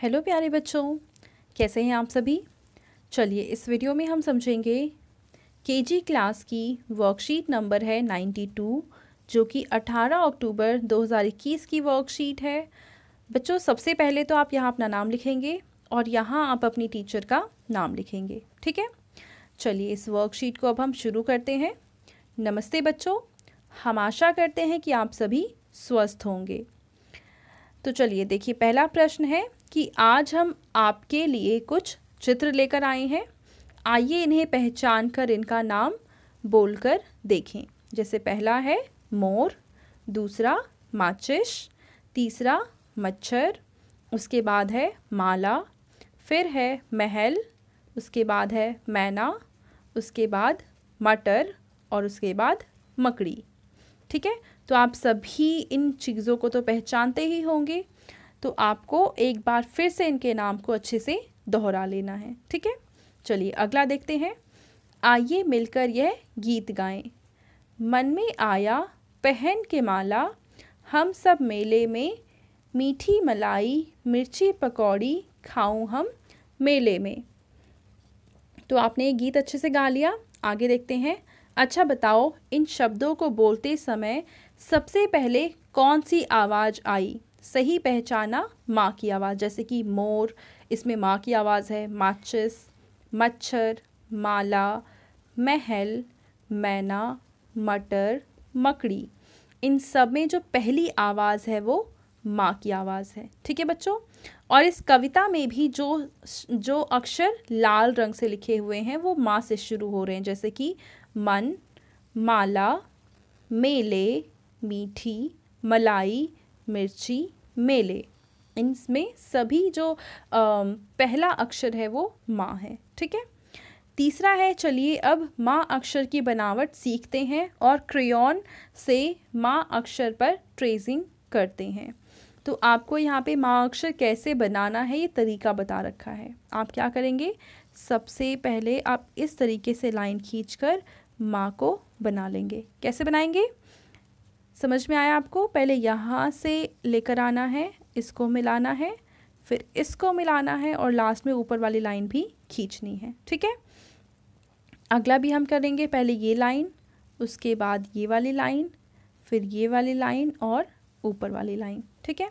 hello प्यारे बच्चों कैसे हैं आप सभी चलिए इस वीडियो में हम समझेंगे केजी क्लास की वर्कशीट नंबर है 92 जो कि 18 अक्टूबर 2021 की वर्कशीट है बच्चों सबसे पहले तो आप यहाँ अपना नाम लिखेंगे और यहाँ आप अपनी टीचर का नाम लिखेंगे ठीक है चलिए इस वर्कशीट को अब हम शुरू करते हैं नमस्ते बच्चों हम आशा करते हैं कि आप सभी स्वस्थ होंगे तो चलिए देखिए पहला प्रश्न है कि आज हम आपके लिए कुछ चित्र लेकर आए हैं आइए इन्हें पहचान कर इनका नाम बोलकर देखें जैसे पहला है मोर दूसरा माचिस तीसरा मच्छर उसके बाद है माला फिर है महल उसके बाद है मैना उसके बाद मटर और उसके बाद मकड़ी ठीक है तो आप सभी इन चीज़ों को तो पहचानते ही होंगे तो आपको एक बार फिर से इनके नाम को अच्छे से दोहरा लेना है ठीक है चलिए अगला देखते हैं आइए मिलकर यह गीत गाएं मन में आया पहन के माला हम सब मेले में मीठी मलाई मिर्ची पकौड़ी खाऊं हम मेले में तो आपने ये गीत अच्छे से गा लिया आगे देखते हैं अच्छा बताओ इन शब्दों को बोलते समय सबसे पहले कौन सी आवाज़ आई सही पहचाना माँ की आवाज़ जैसे कि मोर इसमें माँ की आवाज़ है माचिस मच्छर माला महल मैना मटर मकड़ी इन सब में जो पहली आवाज़ है वो माँ की आवाज़ है ठीक है बच्चों और इस कविता में भी जो जो अक्षर लाल रंग से लिखे हुए हैं वो माँ से शुरू हो रहे हैं जैसे कि मन माला मेले मीठी मलाई मिर्ची मेले इनमें सभी जो पहला अक्षर है वो माँ है ठीक है तीसरा है चलिए अब माँ अक्षर की बनावट सीखते हैं और क्रेन से माँ अक्षर पर ट्रेसिंग करते हैं तो आपको यहाँ पे माँ अक्षर कैसे बनाना है ये तरीका बता रखा है आप क्या करेंगे सबसे पहले आप इस तरीके से लाइन खींचकर माँ को बना लेंगे कैसे बनाएंगे समझ में आया आपको पहले यहाँ से लेकर आना है इसको मिलाना है फिर इसको मिलाना है और लास्ट में ऊपर वाली लाइन भी खींचनी है ठीक है अगला भी हम करेंगे पहले ये लाइन उसके बाद ये वाली लाइन फिर ये वाली लाइन और ऊपर वाली लाइन ठीक है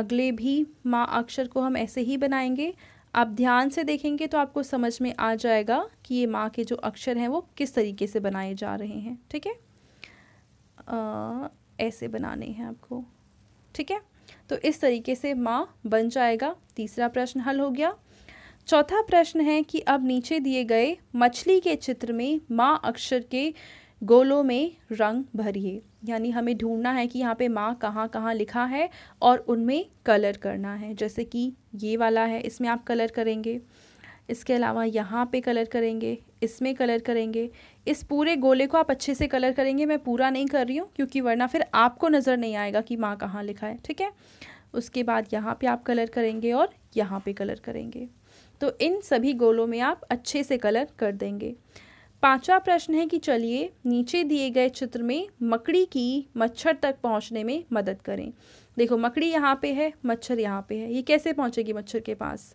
अगले भी माँ अक्षर को हम ऐसे ही बनाएंगे आप ध्यान से देखेंगे तो आपको समझ में आ जाएगा कि ये माँ के जो अक्षर हैं वो किस तरीके से बनाए जा रहे हैं ठीक है ऐसे बनाने हैं आपको ठीक है तो इस तरीके से माँ बन जाएगा तीसरा प्रश्न हल हो गया चौथा प्रश्न है कि अब नीचे दिए गए मछली के चित्र में माँ अक्षर के गोलों में रंग भरिए यानी हमें ढूंढना है कि यहाँ पे माँ कहाँ कहाँ लिखा है और उनमें कलर करना है जैसे कि ये वाला है इसमें आप कलर करेंगे इसके अलावा यहाँ पे कलर करेंगे इसमें कलर करेंगे इस पूरे गोले को आप अच्छे से कलर करेंगे मैं पूरा नहीं कर रही हूँ क्योंकि वरना फिर आपको नज़र नहीं आएगा कि माँ कहाँ लिखा है ठीक है उसके बाद यहाँ पे आप कलर करेंगे और यहाँ पे कलर करेंगे तो इन सभी गोलों में आप अच्छे से कलर कर देंगे पांचवा प्रश्न है कि चलिए नीचे दिए गए चित्र में मकड़ी की मच्छर तक पहुंचने में मदद करें देखो मकड़ी यहाँ पे है मच्छर यहाँ पे है ये कैसे पहुँचेगी मच्छर के पास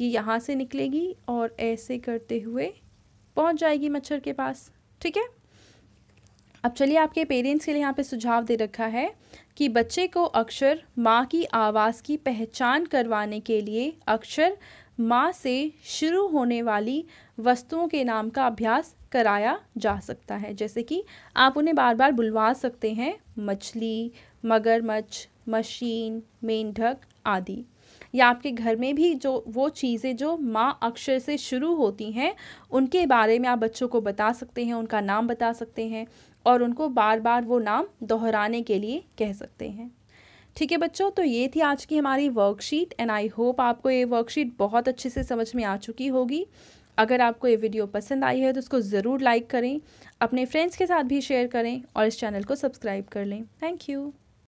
ये यहाँ से निकलेगी और ऐसे करते हुए पहुँच जाएगी मच्छर के पास ठीक है अब चलिए आपके पेरेंट्स के लिए यहाँ पे सुझाव दे रखा है कि बच्चे को अक्षर माँ की आवाज़ की पहचान करवाने के लिए अक्षर माँ से शुरू होने वाली वस्तुओं के नाम का अभ्यास कराया जा सकता है जैसे कि आप उन्हें बार बार बुलवा सकते हैं मछली मगरमच्छ मशीन मेंढक आदि या आपके घर में भी जो वो चीज़ें जो माँ अक्षर से शुरू होती हैं उनके बारे में आप बच्चों को बता सकते हैं उनका नाम बता सकते हैं और उनको बार बार वो नाम दोहराने के लिए कह सकते हैं ठीक है बच्चों तो ये थी आज की हमारी वर्कशीट एंड आई होप आपको ये वर्कशीट बहुत अच्छे से समझ में आ चुकी होगी अगर आपको ये वीडियो पसंद आई है तो उसको ज़रूर लाइक करें अपने फ्रेंड्स के साथ भी शेयर करें और इस चैनल को सब्सक्राइब कर लें थैंक यू